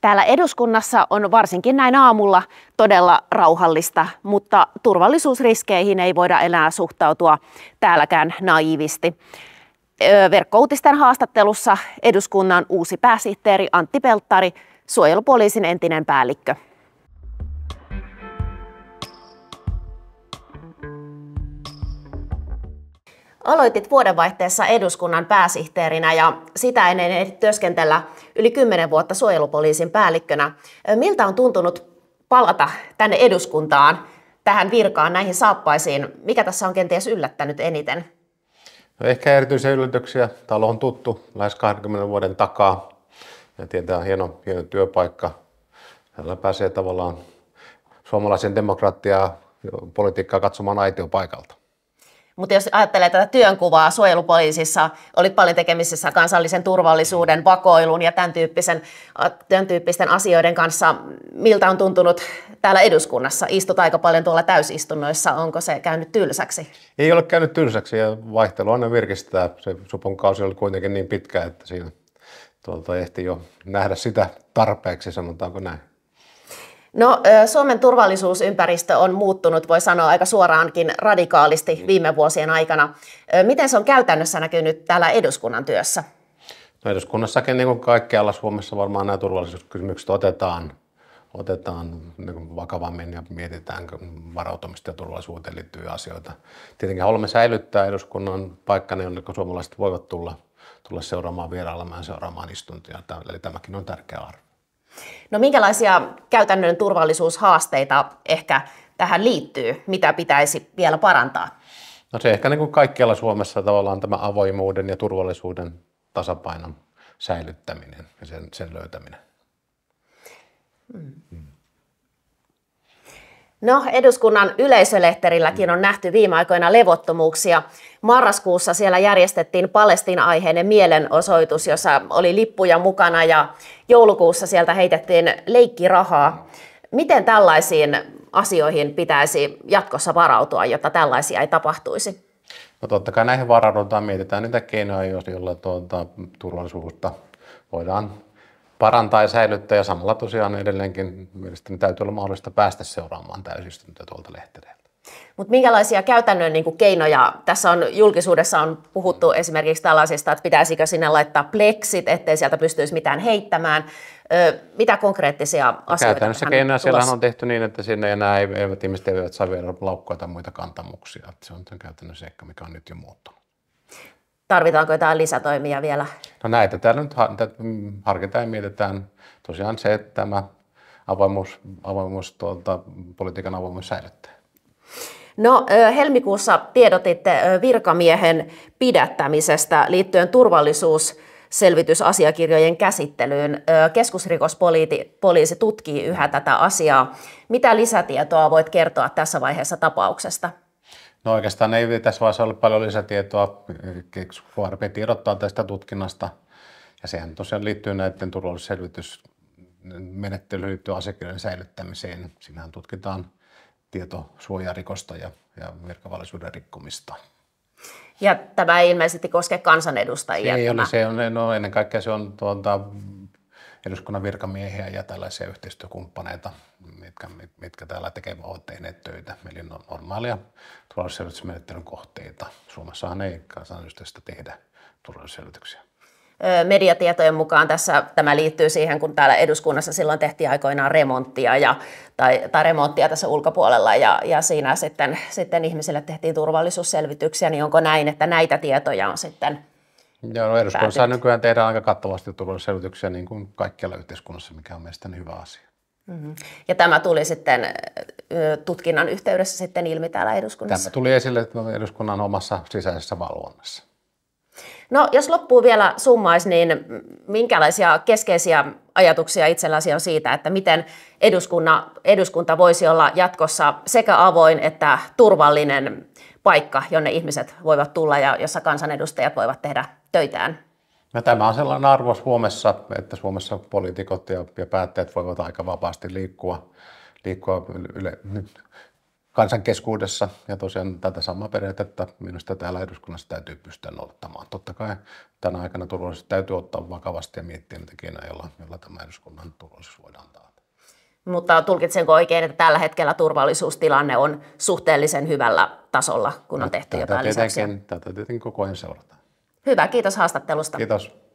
Täällä eduskunnassa on varsinkin näin aamulla todella rauhallista, mutta turvallisuusriskeihin ei voida enää suhtautua täälläkään naivisti. Verkkoutisten haastattelussa eduskunnan uusi pääsihteeri Antti Pelttari, suojelupoliisin entinen päällikkö. Aloitit vuodenvaihteessa eduskunnan pääsihteerinä ja sitä ennen työskentellä yli 10 vuotta suojelupoliisin päällikkönä. Miltä on tuntunut palata tänne eduskuntaan, tähän virkaan, näihin saappaisiin? Mikä tässä on kenties yllättänyt eniten? No ehkä erityisiä yllätyksiä. Talo on tuttu lähes 20 vuoden takaa. Ja tietää hieno, hieno työpaikka. Täällä pääsee tavallaan suomalaisen demokratiaa, politiikkaa katsomaan aitiopaikalta. paikalta. Mutta jos ajattelee tätä työnkuvaa suojelupoliisissa, oli paljon tekemisissä kansallisen turvallisuuden, vakoilun ja tämän, tyyppisen, tämän tyyppisten asioiden kanssa. Miltä on tuntunut täällä eduskunnassa? Istut aika paljon tuolla täysistunnoissa. Onko se käynyt tylsäksi? Ei ole käynyt tylsäksi ja vaihtelu aina virkistää. Se supon kausi oli kuitenkin niin pitkä, että siinä tuolta ehti jo nähdä sitä tarpeeksi, sanotaanko näin. No, Suomen turvallisuusympäristö on muuttunut, voi sanoa aika suoraankin radikaalisti mm. viime vuosien aikana. Miten se on käytännössä näkynyt täällä eduskunnan työssä? No eduskunnassakin niin kuin kaikkialla Suomessa varmaan nämä turvallisuuskysymykset otetaan, otetaan niin vakavammin ja mietitään varautumista ja turvallisuuteen liittyviä asioita. Tietenkin haluamme säilyttää eduskunnan paikkana, niin jonne suomalaiset voivat tulla, tulla seuraamaan vierailemaan seuraamaan istuntia. Eli tämäkin on tärkeä arvo. No minkälaisia käytännön turvallisuushaasteita ehkä tähän liittyy, mitä pitäisi vielä parantaa? No se ehkä niin kuin kaikkialla Suomessa tavallaan tämä avoimuuden ja turvallisuuden tasapainon säilyttäminen ja sen, sen löytäminen. Mm. Mm. No, eduskunnan yleisölehterilläkin on nähty viime aikoina levottomuuksia. Marraskuussa siellä järjestettiin Palestina-aiheinen mielenosoitus, jossa oli lippuja mukana ja joulukuussa sieltä heitettiin leikkirahaa. Miten tällaisiin asioihin pitäisi jatkossa varautua, jotta tällaisia ei tapahtuisi? No totta kai näihin varaudutaan, mietitään niitä keinoja, joilla tuota, turvallisuutta voidaan parantaa ja säilyttää ja samalla tosiaan edelleenkin mielestäni täytyy olla mahdollista päästä seuraamaan täysistuntoja tuolta lehtereiltä. Mutta minkälaisia käytännön niin keinoja, tässä on julkisuudessa on puhuttu mm. esimerkiksi tällaisista, että pitäisikö sinne laittaa pleksit, ettei sieltä pystyisi mitään heittämään. Ö, mitä konkreettisia asioita? Käytännössä keinoja siellä on tehty niin, että sinne enää eivät ihmiset eivät saa vielä laukkoja tai muita kantamuksia. se on käytännössä ehkä, mikä on nyt jo muuttunut tarvitaanko jotain lisätoimia vielä? No näitä täällä nyt harkitaan ja mietitään. Tosiaan se, että tämä avoimuus, avoimuus tuolta, politiikan avoimuus säilyttää. No helmikuussa tiedotitte virkamiehen pidättämisestä liittyen turvallisuus selvitysasiakirjojen käsittelyyn. Keskusrikospoliisi tutkii yhä tätä asiaa. Mitä lisätietoa voit kertoa tässä vaiheessa tapauksesta? No oikeastaan ei tässä vaiheessa ole paljon lisätietoa. KRP tiedottaa tästä tutkinnasta ja sehän tosiaan liittyy näiden turvallisuusselvitysmenettelyyn liittyen asiakirjojen säilyttämiseen. Siinähän tutkitaan tietosuojarikosta ja, ja virkavallisuuden rikkomista. Ja tämä ei ilmeisesti koske kansanedustajia. Ei tämä. ole, se on, no ennen kaikkea se on tuota, eduskunnan virkamiehiä ja tällaisia yhteistyökumppaneita, mitkä, mit, mitkä täällä tekevät, ovat tehneet töitä. Eli on normaalia turvallisuusselvitysmenettelyn kohteita. Suomessahan ei kansanedustajista tehdä turvallisuusselvityksiä. Mediatietojen mukaan tässä tämä liittyy siihen, kun täällä eduskunnassa silloin tehtiin aikoinaan remonttia ja, tai, tai remonttia tässä ulkopuolella ja, ja siinä sitten, sitten ihmisille tehtiin turvallisuusselvityksiä, niin onko näin, että näitä tietoja on sitten – Joo, no eduskunnassa päätet. nykyään tehdään aika kattavasti turvallisuusselvityksiä niin kuin kaikkialla yhteiskunnassa, mikä on mielestäni hyvä asia. Mm-hmm. Ja tämä tuli sitten tutkinnan yhteydessä sitten ilmi täällä eduskunnassa? Tämä tuli esille eduskunnan omassa sisäisessä valvonnassa. No jos loppuu vielä summais, niin minkälaisia keskeisiä ajatuksia itselläsi on siitä, että miten eduskunna, eduskunta voisi olla jatkossa sekä avoin että turvallinen paikka, jonne ihmiset voivat tulla ja jossa kansanedustajat voivat tehdä töitään. No, tämä on sellainen arvo Suomessa, että Suomessa poliitikot ja, ja päättäjät voivat aika vapaasti liikkua, liikkua yle, kansan keskuudessa. Ja tosiaan tätä samaa periaatetta minusta täällä eduskunnassa täytyy pystyä noudattamaan. Totta kai tänä aikana turvallisuus täytyy ottaa vakavasti ja miettiä niitä keinoja, jolla, jolla tämä eduskunnan turvallisuus voidaan taata. Mutta tulkitsenko oikein, että tällä hetkellä turvallisuustilanne on suhteellisen hyvällä tasolla, kun on tehty tätä jotain tietenkin, lisäyksiä? Tätä tietenkin koko ajan seurataan. Hyvä, kiitos haastattelusta. Kiitos.